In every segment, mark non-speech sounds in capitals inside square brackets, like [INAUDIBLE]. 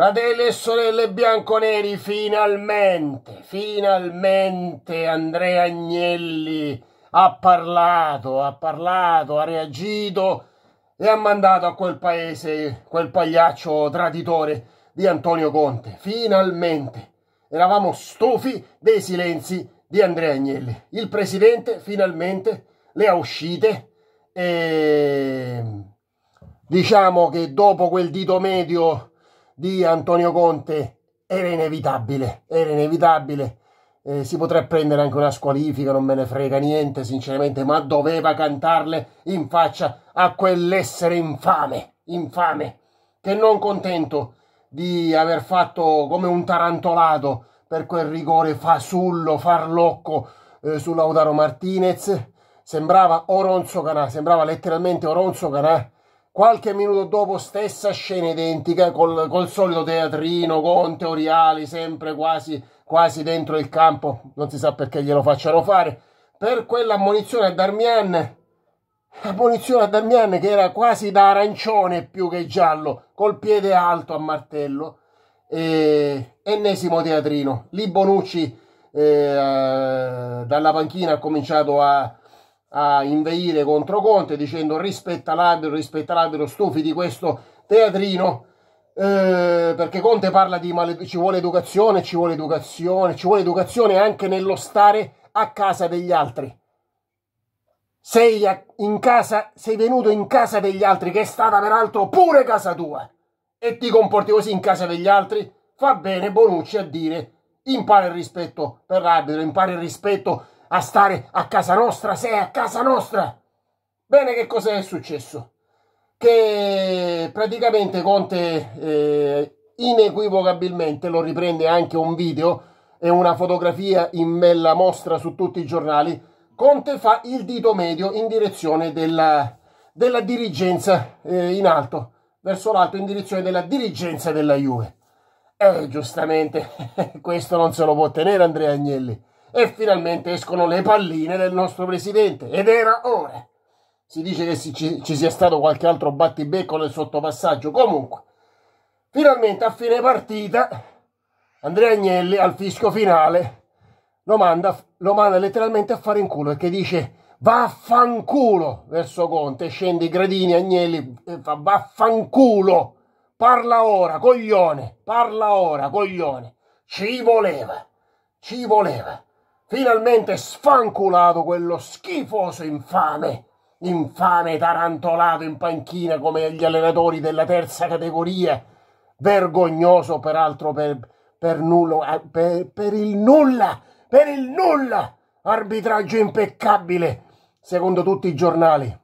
Fratelli e sorelle bianconeri, finalmente, finalmente Andrea Agnelli ha parlato, ha parlato, ha reagito e ha mandato a quel paese quel pagliaccio traditore di Antonio Conte. Finalmente. Eravamo stufi dei silenzi di Andrea Agnelli. Il presidente finalmente le ha uscite e diciamo che dopo quel dito medio di Antonio Conte era inevitabile, era inevitabile. Eh, si potrebbe prendere anche una squalifica, non me ne frega niente, sinceramente, ma doveva cantarle in faccia a quell'essere infame, infame, che non contento di aver fatto come un tarantolato per quel rigore fasullo, farlocco eh, su Lautaro Martinez, sembrava Oronzo Canà, sembrava letteralmente Oronzo Canà Qualche minuto dopo stessa scena identica col, col solito teatrino Conte Oriali sempre quasi, quasi dentro il campo, non si sa perché glielo facciano fare. Per quell'ammonizione a Darmian, ammonizione a Darmian che era quasi da arancione più che giallo, col piede alto a martello. E, ennesimo teatrino. Lì Bonucci eh, dalla panchina ha cominciato a, a inveire contro Conte dicendo rispetta l'arbitro, rispetta l'arbitro, stufi di questo teatrino. Eh, perché Conte parla di male, ci vuole educazione, ci vuole educazione, ci vuole educazione anche nello stare a casa degli altri. Sei, in casa, sei venuto in casa degli altri, che è stata peraltro pure casa tua, e ti comporti così in casa degli altri? Fa bene Bonucci a dire impara il rispetto per l'arbitro, impara il rispetto per a stare a casa nostra, sei a casa nostra. Bene, che cosa è successo? Che praticamente Conte eh, inequivocabilmente, lo riprende anche un video e una fotografia in bella mostra su tutti i giornali, Conte fa il dito medio in direzione della, della dirigenza eh, in alto, verso l'alto in direzione della dirigenza della Juve. eh, giustamente [LAUGHS] questo non se lo può tenere Andrea Agnelli e finalmente escono le palline del nostro presidente. Ed era ora. Si dice che ci, ci, sia stato qualche altro battibecco nel sottopassaggio. Comunque, finalmente a fine partita, Andrea Agnelli al fisco finale lo manda, lo manda letteralmente a fare in culo perché dice vaffanculo verso Conte. Scende i gradini Agnelli e fa vaffanculo. Parla ora, coglione. Parla ora, coglione. Ci voleva. Ci voleva. Finalmente sfanculato quello schifoso infame, infame tarantolato in panchina come gli allenatori della terza categoria, vergognoso peraltro per, per, nulla, eh, per, per il nulla, per il nulla, arbitraggio impeccabile, secondo tutti i giornali.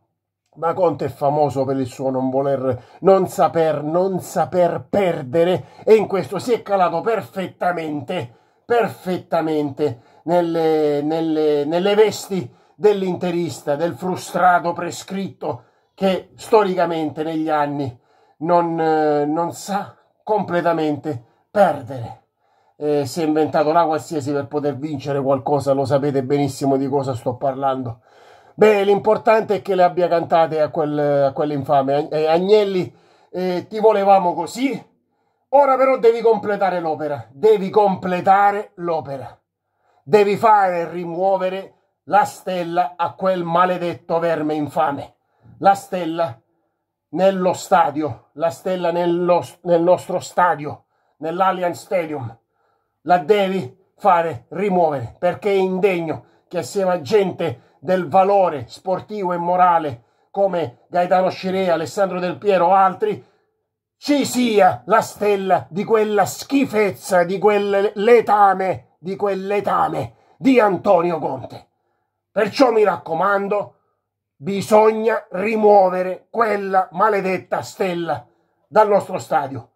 Ma Conte è famoso per il suo non voler, non saper, non saper perdere e in questo si è calato perfettamente perfettamente nelle, nelle, nelle vesti dell'interista, del frustrato prescritto che storicamente negli anni non, eh, non sa completamente perdere. Eh, si è inventato la qualsiasi per poter vincere qualcosa, lo sapete benissimo di cosa sto parlando. Beh, l'importante è che le abbia cantate a, quel, a quell'infame. Eh, Agnelli, eh, ti volevamo così, Ora però devi completare l'opera, devi completare l'opera, devi fare rimuovere la stella a quel maledetto verme infame, la stella nello stadio, la stella nello, nel nostro stadio, nell'Allianz Stadium, la devi fare rimuovere perché è indegno che assieme a gente del valore sportivo e morale come Gaetano Scirea, Alessandro Del Piero, o altri, ci sia la stella di quella schifezza, di quel letame, di quel letame di Antonio Conte. Perciò mi raccomando, bisogna rimuovere quella maledetta stella dal nostro stadio.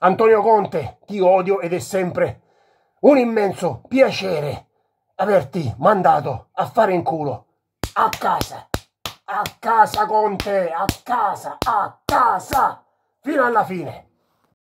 Antonio Conte, ti odio ed è sempre un immenso piacere averti mandato a fare in culo a casa. A casa Conte, a casa, a casa. fino alla fine.